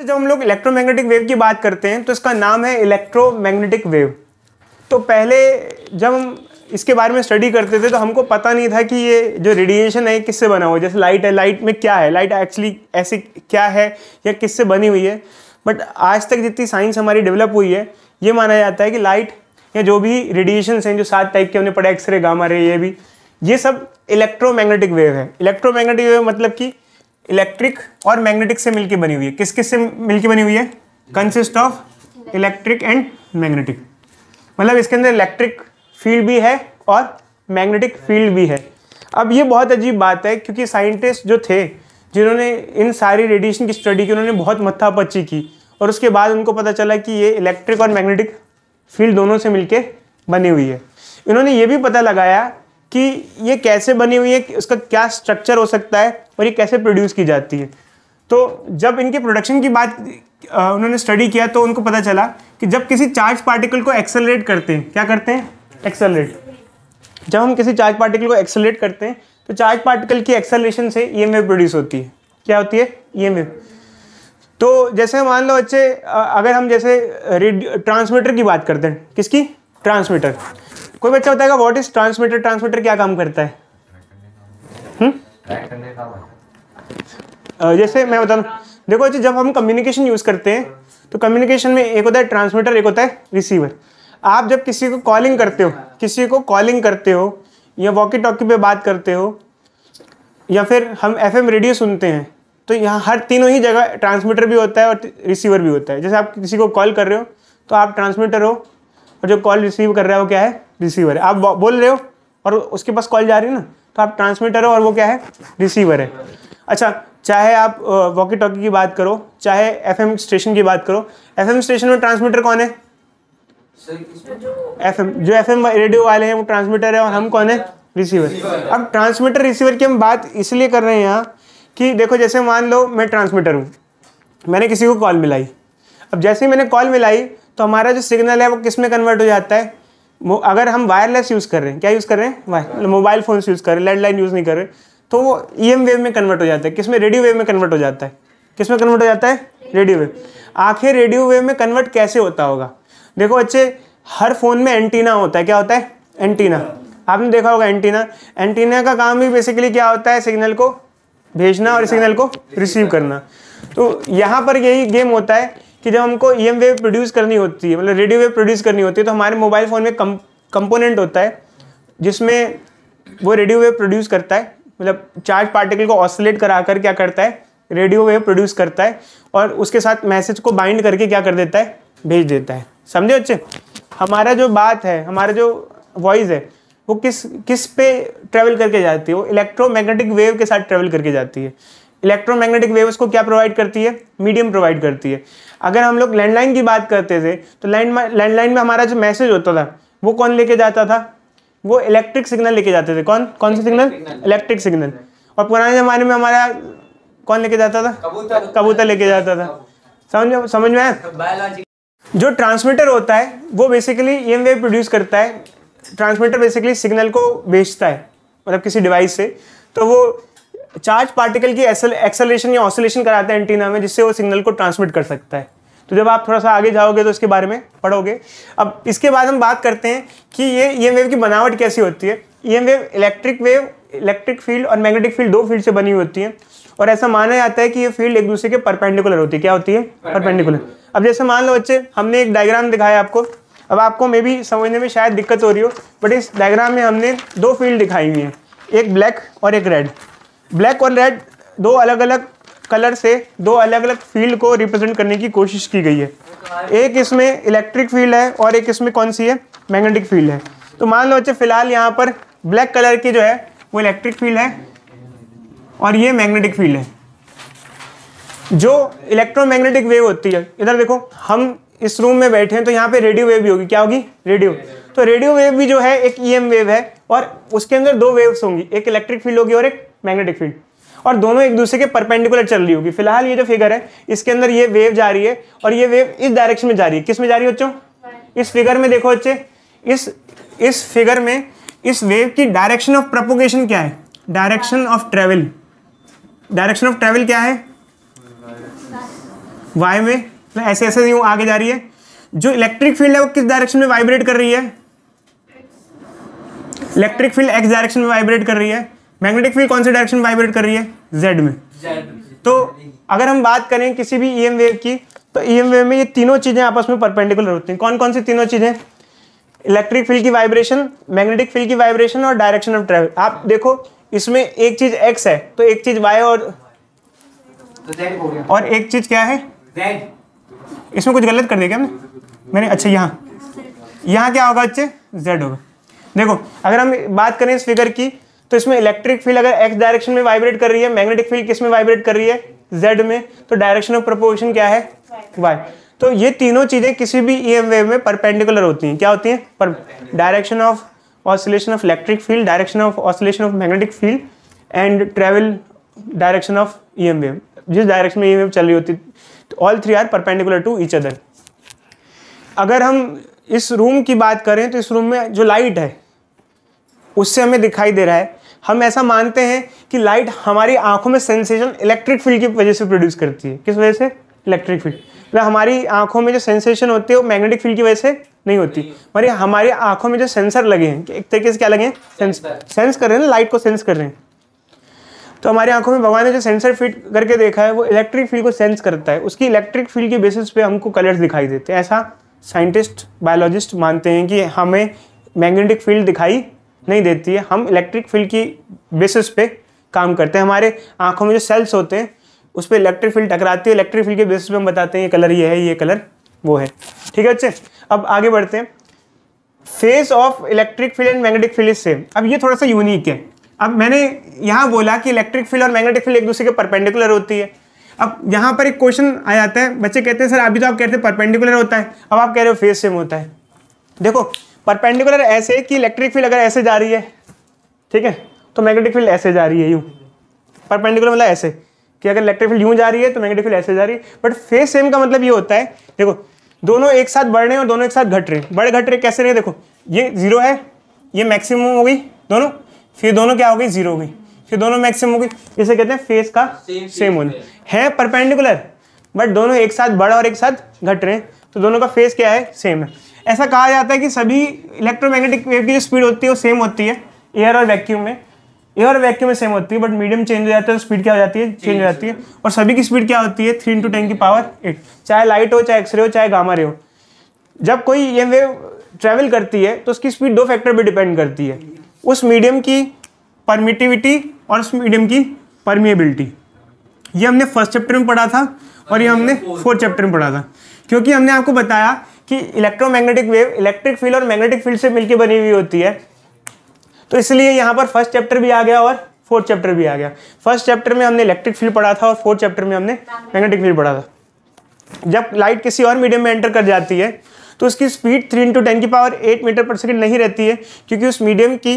जब हम लोग इलेक्ट्रोमैग्नेटिक वेव की बात करते हैं तो इसका नाम है इलेक्ट्रोमैग्नेटिक वेव तो पहले जब हम इसके बारे में स्टडी करते थे तो हमको पता नहीं था कि ये जो रेडिएशन है किससे बना हुआ है जैसे लाइट है लाइट में क्या है लाइट एक्चुअली ऐसे क्या है या किससे बनी हुई है बट आज तक जितनी साइंस हमारी डेवलप हुई है ये माना जाता है कि लाइट या जो भी रेडिएशन हैं जो सात टाइप के हमने पढ़ा एक्सरे गामा रे ये भी ये सब इलेक्ट्रोमैग्नेटिक वेव है इलेक्ट्रोमैग्नेटिक वेव मतलब कि इलेक्ट्रिक और मैग्नेटिक से मिलकर बनी हुई है किस किस से मिलकर बनी हुई है consist of electric and magnetic मतलब इसके अंदर इलेक्ट्रिक फील्ड भी है और मैग्नेटिक फील्ड भी है अब ये बहुत अजीब बात है क्योंकि साइंटिस्ट जो थे जिन्होंने इन सारी रेडिएशन की स्टडी की उन्होंने बहुत मत्था पच्ची की और उसके बाद उनको पता चला कि ये इलेक्ट्रिक और मैग्नेटिक फील्ड दोनों से मिलके बनी हुई है इन्होंने ये भी पता लगाया कि ये कैसे बनी हुई है उसका क्या स्ट्रक्चर हो सकता है और ये कैसे प्रोड्यूस की जाती है तो जब इनके प्रोडक्शन की बात उन्होंने स्टडी किया तो उनको पता चला कि जब किसी चार्ज पार्टिकल को एक्सेलरेट करते हैं क्या करते हैं एक्सेलरेट जब हम किसी चार्ज पार्टिकल को एक्सेलरेट करते हैं तो चार्ज पार्टिकल की एक्सेलरेशन से ई प्रोड्यूस होती है क्या होती है ई तो जैसे मान लो अच्छे अगर हम जैसे ट्रांसमीटर की बात करते हैं किसकी ट्रांसमीटर कोई बच्चा बताएगा व्हाट इज ट्रांसमीटर ट्रांसमीटर क्या काम करता है हुँ? हम्म? जैसे मैं बता देखो अच्छे जब हम कम्युनिकेशन यूज़ करते हैं तो कम्युनिकेशन में एक होता है ट्रांसमीटर एक होता है रिसीवर आप जब किसी को कॉलिंग करते हो किसी को कॉलिंग करते हो या वॉकी टॉकी पे बात करते हो या फिर हम एफएम रेडियो सुनते हैं तो यहाँ हर तीनों ही जगह ट्रांसमीटर भी होता है और रिसीवर भी होता है जैसे आप किसी को कॉल कर रहे हो तो आप ट्रांसमीटर हो और जो कॉल रिसीव कर रहा है वो क्या है रिसीवर है आप बोल रहे हो और उसके पास कॉल जा रही है ना तो आप ट्रांसमीटर हो और वो क्या है रिसीवर है अच्छा चाहे आप वॉकी टॉकी की बात करो चाहे एफएम स्टेशन की बात करो एफएम स्टेशन में ट्रांसमीटर कौन है एफएम जो एफएम रेडियो वाले हैं वो ट्रांसमीटर है और हम कौन है रिसीवर अब ट्रांसमीटर रिसीवर की हम बात इसलिए कर रहे हैं यहाँ कि देखो जैसे मान लो मैं ट्रांसमीटर हूँ मैंने किसी को कॉल मिलाई अब जैसे ही मैंने कॉल मिलाई तो हमारा जो सिग्नल है वो किस में कन्वर्ट हो जाता है अगर हम वायरलेस यूज़ कर रहे हैं क्या यूज़ कर रहे हैं मोबाइल फ़ोन यूज़ कर रहे हैं लैंडलाइन यूज़ नहीं कर रहे तो वो ई एम वेव में कन्वर्ट हो जाता है किस में रेडियो वेव में कन्वर्ट हो जाता है किस में कन्वर्ट हो जाता है रेडियो वेव आखिर रेडियो वेव में कन्वर्ट कैसे होता होगा देखो बच्चे हर फ़ोन में एंटीना होता है क्या होता है एंटीना आपने देखा होगा एंटीना एंटीना का काम भी बेसिकली क्या होता है सिग्नल को भेजना और सिग्नल को रिसीव करना तो यहाँ पर यही गेम होता है कि जब हमको ई एम वेव प्रोड्यूस करनी होती है मतलब रेडियो वेव प्रोड्यूस करनी होती है तो हमारे मोबाइल फ़ोन में कम कंपोनेंट होता है जिसमें वो रेडियो वेव प्रोड्यूस करता है मतलब चार्ज पार्टिकल को ऑसोलेट करा कर क्या करता है रेडियो वेव प्रोड्यूस करता है और उसके साथ मैसेज को बाइंड करके क्या कर देता है भेज देता है समझे अच्छे हमारा जो बात है हमारा जो वॉइस है वो किस किस पे ट्रैवल करके जाती है वो इलेक्ट्रोमैग्नेटिक वेव के साथ ट्रेवल करके जाती है इलेक्ट्रोमैग्नेटिक वेव उसको क्या प्रोवाइड करती है मीडियम प्रोवाइड करती है अगर हम लोग लैंडलाइन की बात करते थे तो लैंड लैंडलाइन में हमारा जो मैसेज होता था वो कौन लेके जाता था वो इलेक्ट्रिक सिग्नल लेके जाते थे कौन कौन सा सिग्नल इलेक्ट्रिक सिग्नल और पुराने ज़माने में हमारा कौन लेके जाता था कबूतर कबूतर लेके जाता था समझ समझ में आया जो ट्रांसमीटर होता है वो basically E M wave produce करता है ट्रांसमीटर बेसिकली सिग्नल को भेजता है मतलब किसी डिवाइस से तो वो चार्ज पार्टिकल की एक्सेलेशन या ऑसोलेशन कराता है एंटीना में जिससे वो सिग्नल को ट्रांसमिट कर सकता है तो जब आप थोड़ा सा आगे जाओगे तो इसके बारे में पढ़ोगे अब इसके बाद हम बात करते हैं कि ये ई e वेव की बनावट कैसी होती है E wave electric wave electric field और मैग्नेटिक फील्ड दो फील्ड से बनी हुई होती है और ऐसा माना जाता है कि ये फील्ड एक दूसरे के परपेंडिकुलर होती है क्या होती है परपेंडिकुलर अब जैसे मान लो बच्चे हमने एक डायग्राम दिखाया आपको अब आपको मे भी समझने में शायद दिक्कत हो रही हो बट इस डायग्राम में हमने दो फील्ड दिखाई हुई हैं एक ब्लैक और एक रेड ब्लैक और रेड दो अलग अलग कलर से दो अलग अलग फील्ड को रिप्रेजेंट करने की कोशिश की गई है एक इसमें इलेक्ट्रिक फील्ड है और एक इसमें कौन सी है मैग्नेटिक फील्ड है तो मान लो अच्छे फिलहाल यहाँ पर ब्लैक कलर की जो है वो इलेक्ट्रिक फील्ड है और ये मैग्नेटिक फील्ड है जो इलेक्ट्रोमैग्नेटिक वेव होती है इधर देखो हम इस रूम में बैठे हैं तो यहाँ पे रेडियो वेव भी होगी क्या होगी रेडियो तो रेडियो वेव भी जो है एक ई वेव है और उसके अंदर दो वेव्स होंगी एक इलेक्ट्रिक फील्ड होगी और एक मैग्नेटिक फील्ड और दोनों एक दूसरे के परपेंडिकुलर चल रही होगी फिलहाल ये जो फिगर है इसके अंदर ये वेव जा रही है और ये वेव इस डायरेक्शन में जा रही है किस में जा रही है बच्चों इस फिगर में देखो बच्चे इस इस फिगर में इस वेव की डायरेक्शन ऑफ प्रपोगेशन क्या है direction of travel direction of travel क्या है वाई में तो ऐसे ऐसे नहीं आगे जा रही है जो इलेक्ट्रिक फील्ड है वो किस डायरेक्शन में वाइब्रेट कर रही है इलेक्ट्रिक फील्ड एक्स डायरेक्शन में वाइब्रेट कर रही है मैग्नेटिक फील्ड कौन से डायरेक्शन में वाइब्रेट कर रही है जेड में तो अगर हम बात करें किसी भी ई वेव की तो ई वेव में ये तीनों चीज़ें आपस में परपेंडिकुलर होती हैं कौन कौन सी तीनों चीज़ें इलेक्ट्रिक फील्ड की वाइब्रेशन मैग्नेटिक फील्ड की वाइब्रेशन और डायरेक्शन ऑफ ट्रेवल आप देखो इसमें एक चीज़ एक्स है तो एक चीज़ वाई और तो और एक चीज़ क्या है Z. इसमें कुछ गलत कर दिया क्या हमने मैंने अच्छा यहाँ यहाँ क्या होगा अच्छे जेड होगा देखो अगर हम बात करें इस फिगर की तो इसमें इलेक्ट्रिक फील्ड अगर एक्स डायरेक्शन में वाइब्रेट कर रही है मैग्नेटिक फील्ड किस में वाइब्रेट कर रही है जेड में तो डायरेक्शन ऑफ प्रपोजिशन क्या है वाई तो ये तीनों चीज़ें किसी भी ई एम वेव में परपेंडिकुलर होती हैं क्या होती हैं पर direction of oscillation of electric field direction of oscillation of magnetic field and travel direction of E M wave जिस डायरेक्शन में ई एम वेव चल रही होती all three are perpendicular to each other अगर हम इस रूम की बात करें तो इस रूम में जो लाइट है उससे हमें दिखाई दे रहा है हम ऐसा मानते हैं कि लाइट हमारी आंखों में सेंसेशन इलेक्ट्रिक फील्ड की वजह से प्रोड्यूस करती है किस वजह से इलेक्ट्रिक फील्ड मतलब हमारी आंखों में जो सेंसेशन होती है वो मैग्नेटिक फील्ड की वजह से नहीं होती हमारी मतलब हमारी आंखों में जो सेंसर लगे हैं एक तरीके से क्या लगे हैं सेंस सेंस कर रहे हैं ना लाइट को सेंस कर रहे हैं तो हमारी आंखों में भगवान ने जो सेंसर फिट करके देखा है वो इलेक्ट्रिक फील्ड को सेंस करता है उसकी इलेक्ट्रिक फील्ड के बेसिस पे हमको कलर्स दिखाई देते हैं ऐसा साइंटिस्ट बायोलॉजिस्ट मानते हैं कि हमें मैग्नेटिक फील्ड दिखाई नहीं देती है हम इलेक्ट्रिक फील्ड की बेसिस पे काम करते हैं हमारे आँखों में जो सेल्स होते हैं उस पर इलेक्ट्रिक फील्ड टकराती है इलेक्ट्रिक फील्ड के बेसिस पे हम बताते हैं ये कलर ये है ये कलर वो है ठीक है अच्छे अब आगे बढ़ते हैं phase of electric field and magnetic field is same अब ये थोड़ा सा यूनिक है अब मैंने यहाँ बोला कि इलेक्ट्रिक फील्ड और मैग्नेटिक फील्ड एक दूसरे के परपेंडिकुलर होती है अब यहाँ पर एक क्वेश्चन आ जाता है बच्चे कहते हैं सर अभी तो आप कहते हैं परपेंडिकुलर होता है अब आप कह रहे हो फेस सेम होता है देखो परपेंडिकुलर ऐसे कि इलेक्ट्रिक फील्ड अगर ऐसे जा रही है ठीक है तो मैग्नेटिक फील्ड ऐसे जा रही है यूँ परपेंडिकुलर मतलब ऐसे कि अगर इलेक्ट्रिक फील्ड यूँ जा रही है तो मैग्नेटिक फील्ड ऐसे जा रही है बट फेस सेम का मतलब ये होता है देखो दोनों एक साथ बढ़ रहे हैं और दोनों एक साथ घट रहे हैं बड़े घट रहे कैसे रहे देखो ये जीरो है ये मैक्सिमम हो गई दोनों फिर दोनों क्या हो गई जीरो हो गई फिर दोनों मैक्सिमम हो गई इसे कहते हैं फेस का सेम, होना है परपेंडिकुलर बट दोनों एक साथ बढ़ और एक साथ घट रहे हैं तो दोनों का फेस क्या है सेम है ऐसा कहा जाता है कि सभी इलेक्ट्रोमैग्नेटिक वेव की जो स्पीड होती है वो सेम होती है एयर और वैक्यूम में एयर और वैक्यूम में सेम होती है बट मीडियम चेंज हो जाता है तो स्पीड क्या हो जाती है चेंज हो जाती है और सभी की स्पीड क्या होती है थ्री इंटू टेन की पावर एट चाहे लाइट हो चाहे एक्सरे हो चाहे गामा रे हो जब कोई ये वेव ट्रैवल करती है तो उसकी स्पीड दो फैक्टर पर डिपेंड करती है उस मीडियम की परमिटिविटी और उस मीडियम की परमिएबिलिटी ये हमने फर्स्ट चैप्टर में पढ़ा था और ये हमने फोर्थ चैप्टर में पढ़ा था क्योंकि हमने आपको बताया कि इलेक्ट्रोमैग्नेटिक वेव इलेक्ट्रिक फील्ड और मैग्नेटिक फील्ड से मिलकर बनी हुई होती है तो इसलिए यहाँ पर फर्स्ट चैप्टर भी आ गया और फोर्थ चैप्टर भी आ गया फर्स्ट चैप्टर में हमने इलेक्ट्रिक फील्ड पढ़ा था और फोर्थ चैप्टर में हमने मैग्नेटिक फील्ड पढ़ा था जब लाइट किसी और मीडियम में एंटर कर जाती है तो उसकी स्पीड थ्री इंटू टेन की power eight metre per second नहीं रहती है क्योंकि उस मीडियम की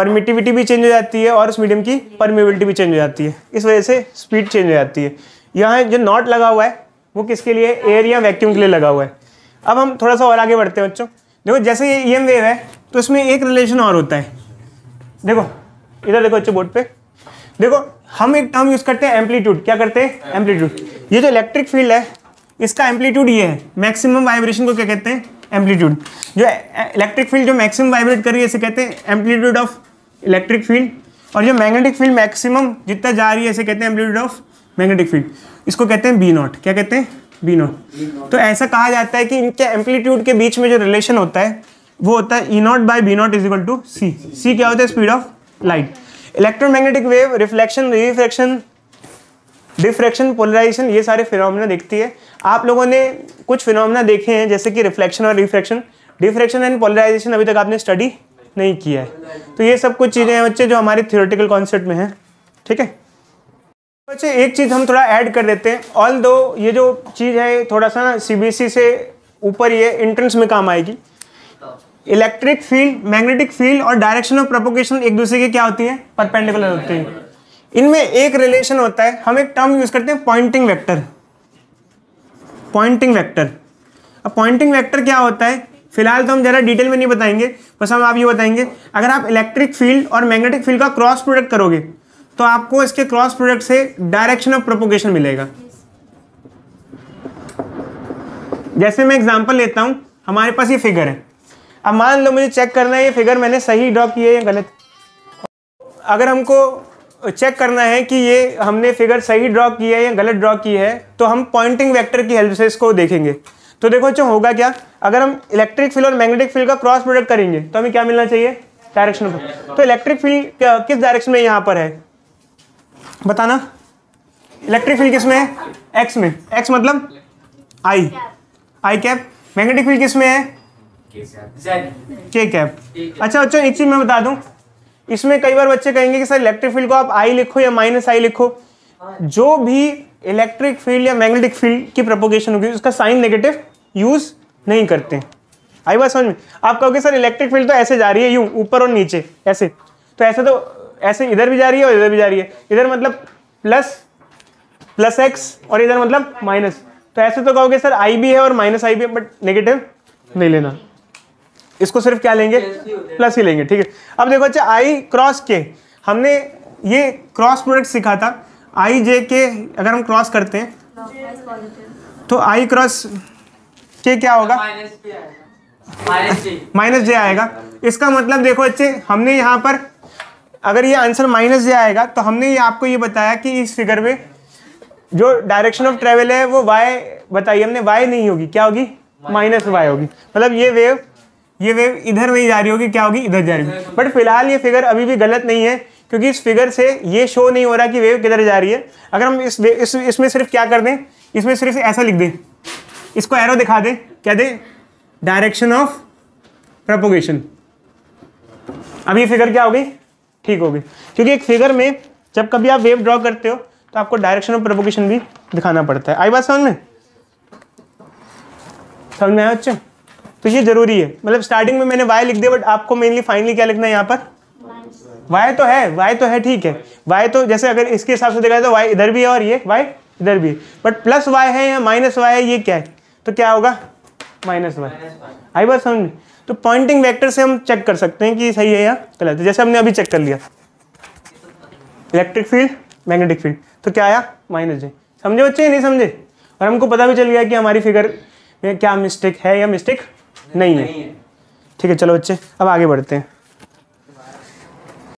परमिटिविटी भी चेंज हो जाती है और उस मीडियम की परमिबिलिटी भी चेंज हो जाती है इस वजह से स्पीड चेंज हो जाती है यहाँ जो नॉट लगा हुआ है वो किसके लिए एयर या वैक्यूम के लिए लगा हुआ है अब हम थोड़ा सा और आगे बढ़ते हैं बच्चों देखो जैसे ये ई एम वेव है तो इसमें एक रिलेशन और होता है देखो इधर देखो बच्चों बोर्ड पे देखो हम एक टर्म यूज़ करते हैं एम्पलीट्यूड क्या करते हैं एम्पलीट्यूड ये जो इलेक्ट्रिक फील्ड है इसका एम्पलीट्यूड ये है मैक्सिमम वाइब्रेशन को क्या कहते हैं एम्पलीट्यूड जो इलेक्ट्रिक फील्ड जो मैक्सिमम वाइब्रेट कर रही है इसे कहते हैं एम्पलीट्यूड ऑफ इलेक्ट्रिक फील्ड और जो मैग्नेटिक फील्ड मैक्सिमम जितना जा रही है ऐसे कहते हैं एम्पलीट्यूड ऑफ मैग्नेटिक फील्ड इसको कहते हैं बी नॉट क्या कहते हैं बी नॉट तो ऐसा कहा जाता है कि इनके एम्पलीट्यूड के बीच में जो रिलेशन होता है वो होता है E naught by B naught is equal to c c क्या होता है speed of light electromagnetic wave reflection refraction diffraction polarisation ये सारे फिनोमेना देखती है आप लोगों ने कुछ फिनोमेना देखे हैं जैसे कि रिफ्लेक्शन और रिफ्रैक्शन डिफ्रेक्शन एंड पोलराइजेशन अभी तक आपने स्टडी नहीं किया है तो ये सब कुछ चीज़ें हैं बच्चे जो हमारे थियोरटिकल कॉन्सेप्ट में हैं ठीक है बच्चे एक चीज़ हम थोड़ा ऐड कर देते हैं ऑल दो ये जो चीज़ है थोड़ा सा ना सी से ऊपर ये एंट्रेंस में काम आएगी इलेक्ट्रिक फील्ड मैग्नेटिक फील्ड और डायरेक्शन ऑफ प्रोपोगेशन एक दूसरे के क्या होती है परपेंडिकुलर होती है इनमें एक रिलेशन होता है हम एक टर्म यूज करते हैं पॉइंटिंग वेक्टर पॉइंटिंग वेक्टर अब पॉइंटिंग वेक्टर क्या होता है फिलहाल तो हम ज़रा डिटेल में नहीं बताएंगे बस हम आप ये बताएंगे अगर आप इलेक्ट्रिक फील्ड और मैग्नेटिक फील्ड का क्रॉस प्रोडक्ट करोगे तो आपको इसके क्रॉस प्रोडक्ट से डायरेक्शन ऑफ प्रोपोगेशन मिलेगा जैसे मैं एग्जाम्पल लेता हूँ हमारे पास ये फिगर है अब मान लो मुझे चेक करना है ये फिगर मैंने सही ड्रॉ की है या गलत अगर हमको चेक करना है कि ये हमने फिगर सही ड्रॉ की है या गलत ड्रॉ किया है तो हम पॉइंटिंग वेक्टर की हेल्प से इसको देखेंगे तो देखो अच्छा होगा क्या अगर हम इलेक्ट्रिक फील्ड और मैग्नेटिक फील्ड का क्रॉस प्रोडक्ट करेंगे तो हमें क्या मिलना चाहिए डायरेक्शन पर तो इलेक्ट्रिक फील्ड किस डायरेक्शन में यहाँ पर है बताना इलेक्ट्रिक फील्ड किस में है एक्स में एक्स मतलब i i cap magnetic field किस में है के कैप अच्छा बच्चों एक चीज़ मैं बता दूं इसमें कई बार बच्चे कहेंगे कि सर इलेक्ट्रिक फील्ड को आप आई लिखो या माइनस आई लिखो जो भी इलेक्ट्रिक फील्ड या मैग्नेटिक फील्ड की प्रपोगेशन होगी उसका साइन नेगेटिव यूज़ नहीं करते आई बात समझ में आप कहोगे सर इलेक्ट्रिक फील्ड तो ऐसे जा रही है यू ऊपर और नीचे ऐसे तो ऐसे तो ऐसे इधर भी जा रही है और इधर भी जा रही है इधर मतलब प्लस प्लस एक्स और इधर मतलब माइनस तो ऐसे तो कहोगे सर आई भी है और माइनस आई भी है बट नेगेटिव नहीं लेना इसको सिर्फ क्या लेंगे प्लस ही लेंगे ठीक है अब देखो अच्छा आई क्रॉस के हमने ये क्रॉस प्रोडक्ट सीखा था आई जे के अगर हम क्रॉस करते हैं तो आई क्रॉस के क्या होगा माइनस जे आएगा इसका मतलब देखो अच्छे हमने यहाँ पर अगर ये आंसर माइनस जे आएगा तो हमने ये आपको ये बताया कि इस फिगर में जो डायरेक्शन ऑफ ट्रेवल है वो वाई बताइए हमने वाई नहीं होगी क्या होगी माइनस वाई होगी मतलब ये वेव ये वेव इधर नहीं जा रही होगी क्या होगी इधर जा रही होगी बट फिलहाल ये फिगर अभी भी गलत नहीं है क्योंकि इस फिगर से ये शो नहीं हो रहा कि वेव किधर जा रही है अगर हम इस इसमें इस सिर्फ क्या कर दें इसमें सिर्फ ऐसा लिख दें इसको एरो दिखा दे क्या दे डायरेक्शन ऑफ प्रपोगेशन अब ये फिगर क्या होगी ठीक होगी क्योंकि एक फिगर में जब कभी आप वेव ड्रॉ करते हो तो आपको डायरेक्शन ऑफ प्रपोगेशन भी दिखाना पड़ता है आई बात समझ में समझ में आया अच्छा तो ये जरूरी है मतलब स्टार्टिंग में मैंने वाई लिख दिया बट आपको मेनली फाइनली क्या लिखना है यहाँ पर वाई तो है वाई तो है ठीक है वाई तो जैसे अगर इसके हिसाब से देखा जाए तो वाई इधर भी है और ये वाई इधर भी बट प्लस वाई है या माइनस वाई है ये क्या है तो क्या होगा माइनस वन आई बात समझ तो पॉइंटिंग वेक्टर से हम चेक कर सकते हैं कि सही है या गलत है जैसे हमने अभी चेक कर लिया इलेक्ट्रिक फील्ड मैग्नेटिक फील्ड तो क्या आया माइनस जे समझे बच्चे नहीं समझे और हमको पता भी चल गया कि हमारी फिगर में क्या मिस्टेक है या मिस्टेक नहीं, नहीं है ठीक है चलो बच्चे अब आगे बढ़ते हैं